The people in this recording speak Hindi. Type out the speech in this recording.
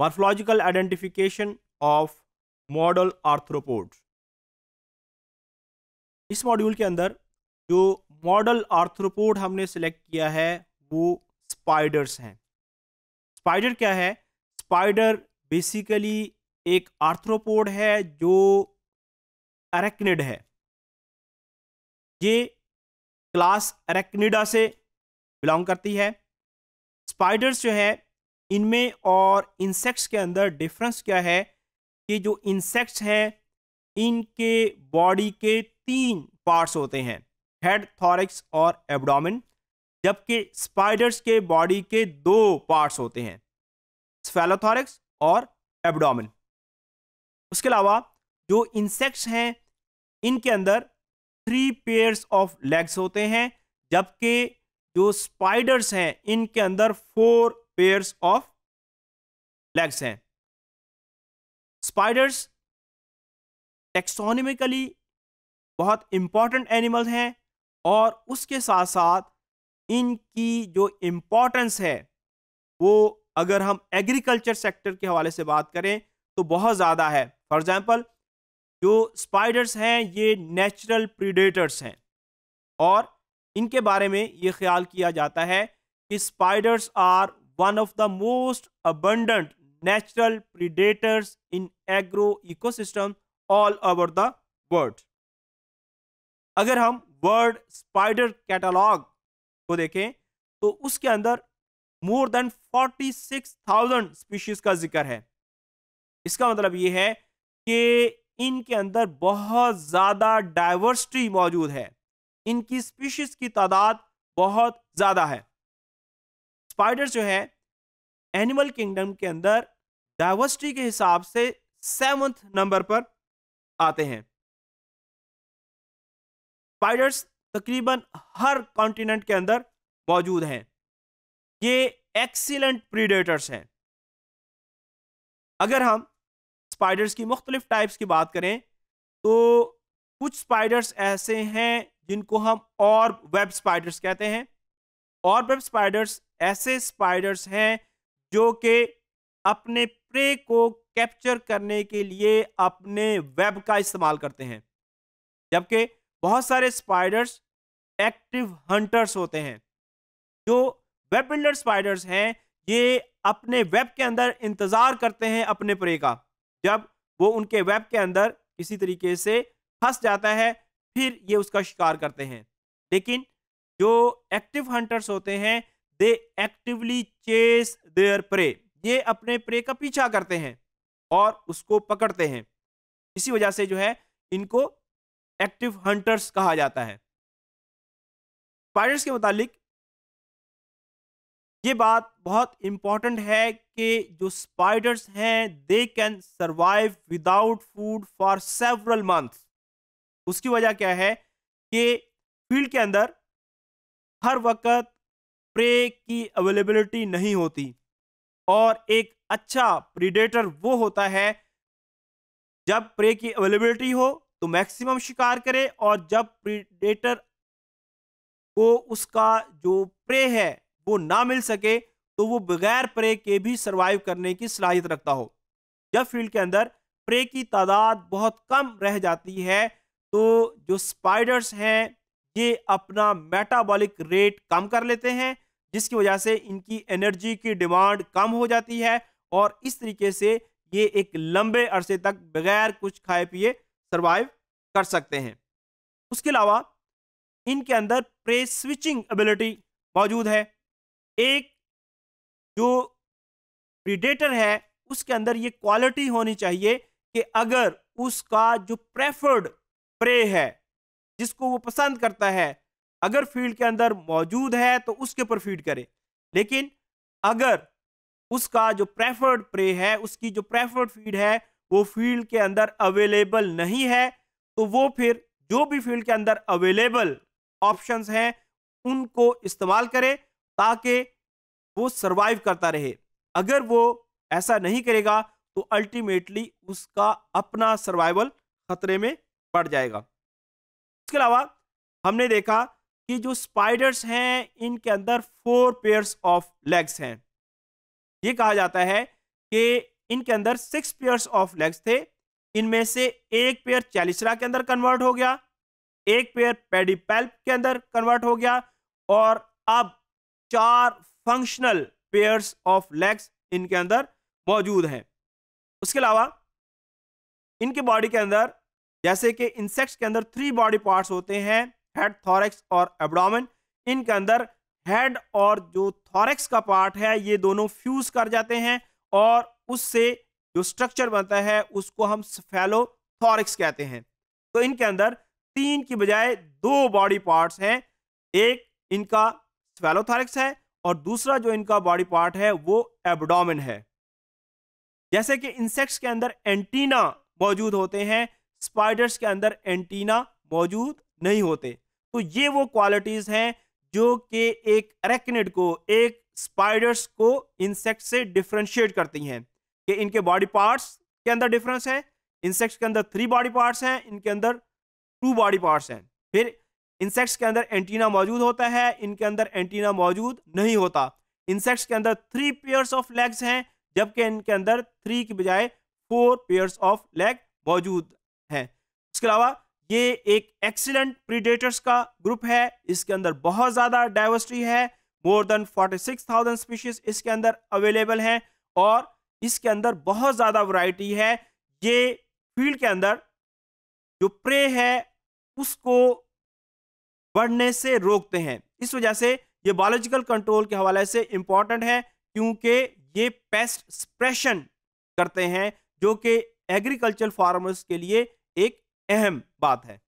morphological identification of model arthropods इस मॉड्यूल के अंदर जो मॉडल आर्थ्रोपोड हमने सेलेक्ट किया है वो स्पाइडर्स हैं स्पाइडर क्या है स्पाइडर बेसिकली एक आर्थ्रोपोड है जो एरेक्निड है ये क्लास एरेक्निडा से बिलोंग करती है स्पाइडर्स जो है इनमें और इंसेक्ट्स के अंदर डिफरेंस क्या है कि जो इंसेक्ट्स हैं इनके बॉडी के तीन पार्ट्स होते हैं हेड थॉरिक्स और एबडामिन जबकि स्पाइडर्स के बॉडी के दो पार्ट्स होते हैं स्फेलोथॉरिक्स और एबडामिन उसके अलावा जो इंसेक्ट्स हैं इनके अंदर थ्री पेयर्स ऑफ लेग्स होते हैं जबकि जो स्पाइडर्स हैं इनके अंदर फोर पेयर्स ऑफ लेग्स हैं स्पाइडर्स टेक्सोनिमिकली बहुत इम्पॉर्टेंट एनिमल हैं और उसके साथ साथ इनकी जो इम्पोर्टेंस है वो अगर हम एग्रीकल्चर सेक्टर के हवाले से बात करें तो बहुत ज़्यादा है फॉर एग्ज़ाम्पल जो स्पाइडर्स हैं ये नेचुरल प्रीडेटर्स हैं और इनके बारे में ये ख्याल किया जाता है कि spiders are one of the most abundant natural predators in agro ecosystem all over the world अगर हम वर्ल्ड स्पाइडर कैटलॉग को देखें तो उसके अंदर more than forty six thousand species का जिक्र है इसका मतलब यह है कि इनके अंदर बहुत ज़्यादा डाइवर्सिटी मौजूद है इनकी स्पीशीज की तादाद बहुत ज़्यादा है स्पाइडर्स जो है एनिमल किंगडम के अंदर डाइवर्सिटी के हिसाब से सेवंथ नंबर पर आते हैं स्पाइडर्स तकरीबन हर कॉन्टिनेंट के अंदर मौजूद हैं ये एक्सीलेंट प्रीडेटर्स हैं अगर हम स्पाइडर्स की मुख्तलिफ टाइप्स की बात करें तो कुछ स्पाइडर्स ऐसे हैं जिनको हम और वेब स्पाइडर्स कहते हैं और वेब स्पाइडर्स ऐसे स्पाइडर्स हैं जो कि अपने प्रे को कैप्चर करने के लिए अपने वेब का इस्तेमाल करते हैं जबकि बहुत सारे स्पाइडर्स एक्टिव हंटर्स होते हैं जो वेब बिल्डर स्पाइडर्स हैं ये अपने वेब के अंदर इंतज़ार करते हैं अपने प्रे का जब वो उनके वेब के अंदर किसी तरीके से फंस जाता है फिर ये उसका शिकार करते हैं लेकिन जो एक्टिव हंटर्स होते हैं they actively chase their prey ये अपने प्रे का पीछा करते हैं और उसको पकड़ते हैं इसी वजह से जो है इनको एक्टिव हंटर्स कहा जाता है स्पाइडर्स के मुतालिक ये बात बहुत इंपॉर्टेंट है कि जो स्पाइडर्स हैं they can survive without food for several months उसकी वजह क्या है कि फील्ड के अंदर हर वक्त प्रे की अवेलेबिलिटी नहीं होती और एक अच्छा प्रीडेटर वो होता है जब प्रे की अवेलेबिलिटी हो तो मैक्सिमम शिकार करे और जब प्रीडेटर को उसका जो प्रे है वो ना मिल सके तो वो बगैर प्रे के भी सरवाइव करने की सलाहियत रखता हो जब फील्ड के अंदर प्रे की तादाद बहुत कम रह जाती है तो जो स्पाइडर्स हैं ये अपना मेटाबॉलिक रेट कम कर लेते हैं जिसकी वजह से इनकी एनर्जी की डिमांड कम हो जाती है और इस तरीके से ये एक लंबे अरसे तक बगैर कुछ खाए पिए सर्वाइव कर सकते हैं उसके अलावा इनके अंदर प्रे स्विचिंग एबिलिटी मौजूद है एक जो प्रीडेटर है उसके अंदर ये क्वालिटी होनी चाहिए कि अगर उसका जो प्रेफर्ड प्रे है जिसको वो पसंद करता है अगर फील्ड के अंदर मौजूद है तो उसके ऊपर फीड करें लेकिन अगर उसका जो प्रेफर्ड प्रे है उसकी जो प्रेफर्ड फीड है वो फील्ड के अंदर अवेलेबल नहीं है तो वो फिर जो भी फील्ड के अंदर अवेलेबल ऑप्शंस हैं उनको इस्तेमाल करें ताकि वो सर्वाइव करता रहे अगर वो ऐसा नहीं करेगा तो अल्टीमेटली उसका अपना सर्वाइवल खतरे में पड़ जाएगा इसके अलावा हमने देखा कि जो स्पाइडर्स हैं इनके अंदर फोर पेयर्स ऑफ लेग्स हैं ये कहा जाता है कि इनके अंदर सिक्स पेयर्स ऑफ लेग्स थे इनमें से एक पेयर चैलिसरा के अंदर कन्वर्ट हो गया एक पेयर पेडीपेल्प के अंदर कन्वर्ट हो गया और अब चार फंक्शनल पेयर्स ऑफ लेग्स इनके अंदर मौजूद हैं उसके अलावा इनके बॉडी के अंदर जैसे कि इंसेक्ट्स के अंदर थ्री बॉडी पार्ट्स होते हैं हेड थॉरेक्स और एब्डोमेन इनके अंदर हेड और जो थॉरेक्स का पार्ट है ये दोनों फ्यूज कर जाते हैं और उससे जो स्ट्रक्चर बनता है उसको हम सफेलो थॉरिक्स कहते हैं तो इनके अंदर तीन की बजाय दो बॉडी पार्ट्स हैं एक इनका स्वेलोथॉरिक्स है और दूसरा जो इनका बॉडी पार्ट है वो एब्डोमेन है जैसे कि इंसेक्ट्स के अंदर एंटीना मौजूद होते हैं स्पाइडर्स के अंदर एंटीना मौजूद नहीं होते तो ये वो क्वालिटीज़ हैं जो कि एक अरेक्निड को एक स्पाइडर्स को इंसेक्ट से डिफ्रेंशिएट करती हैं कि इनके बॉडी पार्ट्स के अंदर डिफरेंस है इंसेक्ट्स के अंदर थ्री बॉडी पार्ट्स हैं इनके अंदर टू बॉडी पार्ट्स हैं फिर इंसेक्ट्स के अंदर एंटीना मौजूद होता है इनके अंदर एंटीना मौजूद नहीं होता इंसेक्ट्स के अंदर थ्री पेयर्स ऑफ लेग्स हैं जबकि इनके अंदर थ्री की बजाय फोर पेयर्स ऑफ लेग मौजूद हैं इसके अलावा ये एक एक्सीलेंट प्रीडेटर्स का ग्रुप है इसके अंदर बहुत ज़्यादा डाइवर्सिटी है मोर देन 46,000 स्पीशीज इसके अंदर अवेलेबल हैं और इसके अंदर बहुत ज़्यादा वैरायटी है ये फील्ड के अंदर जो प्रे है उसको बढ़ने से रोकते हैं इस वजह से ये बायोलॉजिकल कंट्रोल के हवाले से इंपॉर्टेंट है क्योंकि ये पेस्ट स्प्रेशन करते हैं जो कि एग्रीकल्चर फार्मर्स के लिए एक अहम बात है